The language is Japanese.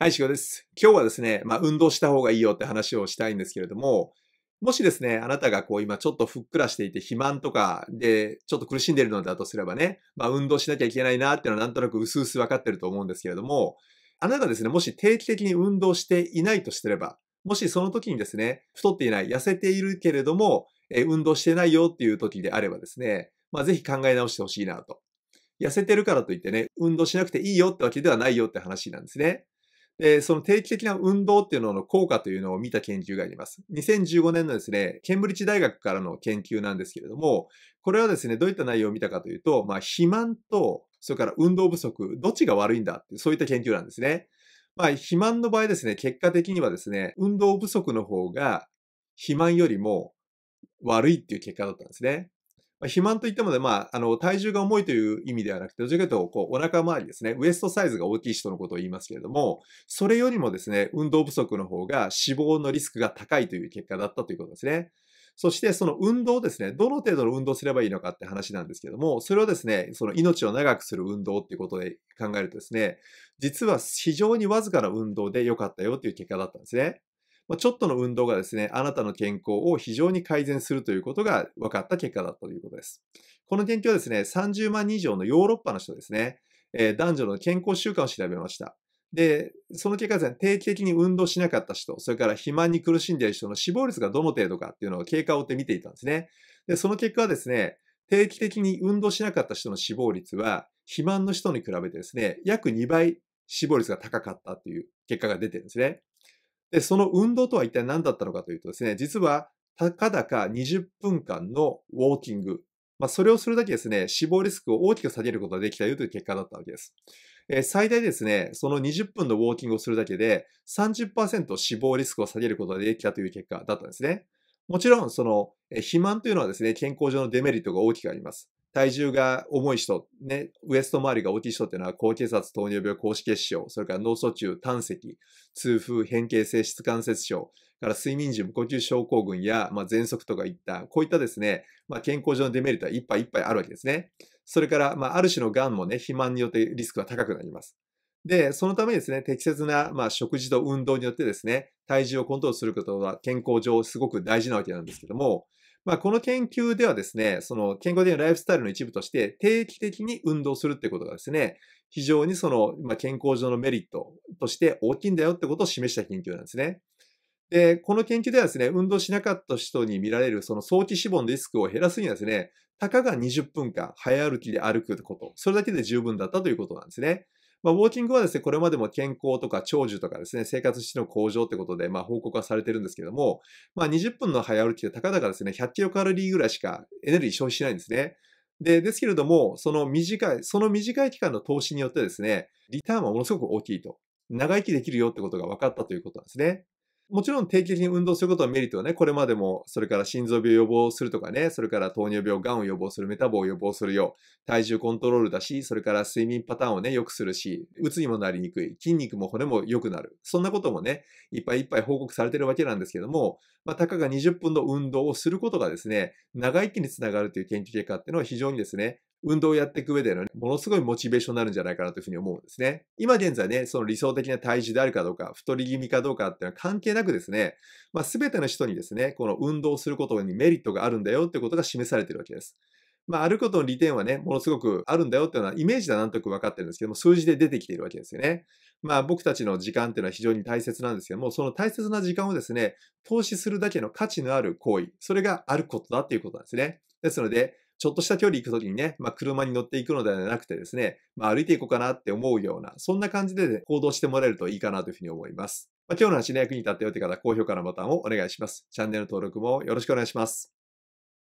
はい、しごです。今日はですね、まあ、運動した方がいいよって話をしたいんですけれども、もしですね、あなたがこう今ちょっとふっくらしていて肥満とかでちょっと苦しんでいるのだとすればね、まあ、運動しなきゃいけないなっていうのはなんとなく薄々分かってると思うんですけれども、あなたですね、もし定期的に運動していないとしてれば、もしその時にですね、太っていない、痩せているけれども、え運動してないよっていう時であればですね、まあ、ぜひ考え直してほしいなと。痩せてるからといってね、運動しなくていいよってわけではないよって話なんですね。で、その定期的な運動っていうのの効果というのを見た研究があります。2015年のですね、ケンブリッジ大学からの研究なんですけれども、これはですね、どういった内容を見たかというと、まあ、肥満と、それから運動不足、どっちが悪いんだって、そういった研究なんですね。まあ、肥満の場合ですね、結果的にはですね、運動不足の方が、肥満よりも悪いっていう結果だったんですね。まあ、肥満といってもね、まあ、あの、体重が重いという意味ではなくて、どちらかというと、こう、お腹周りですね、ウエストサイズが大きい人のことを言いますけれども、それよりもですね、運動不足の方が死亡のリスクが高いという結果だったということですね。そしてその運動ですね、どの程度の運動すればいいのかって話なんですけども、それをですね、その命を長くする運動っていうことで考えるとですね、実は非常にわずかな運動で良かったよっていう結果だったんですね。ちょっとの運動がですね、あなたの健康を非常に改善するということが分かった結果だったということです。この研究はですね、30万人以上のヨーロッパの人ですね、えー、男女の健康習慣を調べました。で、その結果ですね、定期的に運動しなかった人、それから肥満に苦しんでいる人の死亡率がどの程度かっていうのを経過を追って見ていたんですね。で、その結果はですね、定期的に運動しなかった人の死亡率は、肥満の人に比べてですね、約2倍死亡率が高かったという結果が出てるんですね。で、その運動とは一体何だったのかというとですね、実は、たかだか20分間のウォーキング。まあ、それをするだけですね、死亡リスクを大きく下げることができたという結果だったわけです。えー、最大ですね、その20分のウォーキングをするだけで30%死亡リスクを下げることができたという結果だったんですね。もちろん、その、肥満というのはですね、健康上のデメリットが大きくあります。体重が重い人、ね、ウエスト周りが大きい人っていうのは、高血圧、糖尿病、高脂血症、それから脳卒中、胆石、痛風、変形性質関節症、から睡眠時無呼吸症候群や、まあ、喘息とかいった、こういったですね、まあ、健康上のデメリットはいっぱいいっぱいあるわけですね。それから、まあ、ある種の癌もね、肥満によってリスクが高くなります。で、そのためですね、適切な、まあ、食事と運動によってですね、体重をコントロールすることは健康上すごく大事なわけなんですけども、まあ、この研究ではですね、その健康的なライフスタイルの一部として定期的に運動するってことがですね、非常にその、まあ、健康上のメリットとして大きいんだよってことを示した研究なんですね。で、この研究ではですね、運動しなかった人に見られるその早期死亡のリスクを減らすにはですね、たかが20分間早歩きで歩くこと、それだけで十分だったということなんですね。まあ、ウォーキングはですね、これまでも健康とか長寿とかですね、生活質の向上ってことで、まあ、報告はされてるんですけども、まあ、20分の早歩きでたかだかですね、100キロカロリーぐらいしかエネルギー消費しないんですね。で、ですけれども、その短い、その短い期間の投資によってですね、リターンはものすごく大きいと。長生きできるよってことが分かったということなんですね。もちろん定期的に運動することのメリットはね、これまでも、それから心臓病予防するとかね、それから糖尿病、がんを予防する、メタボを予防するよう、体重コントロールだし、それから睡眠パターンをね、良くするし、うつにもなりにくい、筋肉も骨も良くなる。そんなこともね、いっぱいいっぱい報告されてるわけなんですけども、まあ、たかが20分の運動をすることがですね、長生きにつながるという研究結果っていうのは非常にですね、運動をやっていく上での、ね、ものすごいモチベーションになるんじゃないかなというふうに思うんですね。今現在ね、その理想的な体重であるかどうか、太り気味かどうかっていうのは関係なくですね、まあ、全ての人にですね、この運動をすることにメリットがあるんだよってことが示されているわけです。まあ、あることの利点はね、ものすごくあるんだよっていうのは、イメージではなんとなく分かってるんですけども、数字で出てきているわけですよね。まあ、僕たちの時間っていうのは非常に大切なんですけども、その大切な時間をですね、投資するだけの価値のある行為、それがあることだっていうことなんですね。ですので、ちょっとした距離行くときにね、まあ、車に乗っていくのではなくてですね、まあ、歩いていこうかなって思うような、そんな感じで、ね、行動してもらえるといいかなというふうに思います。まあ、今日の話ね、役に立ったよって方、高評価のボタンをお願いします。チャンネル登録もよろしくお願いします。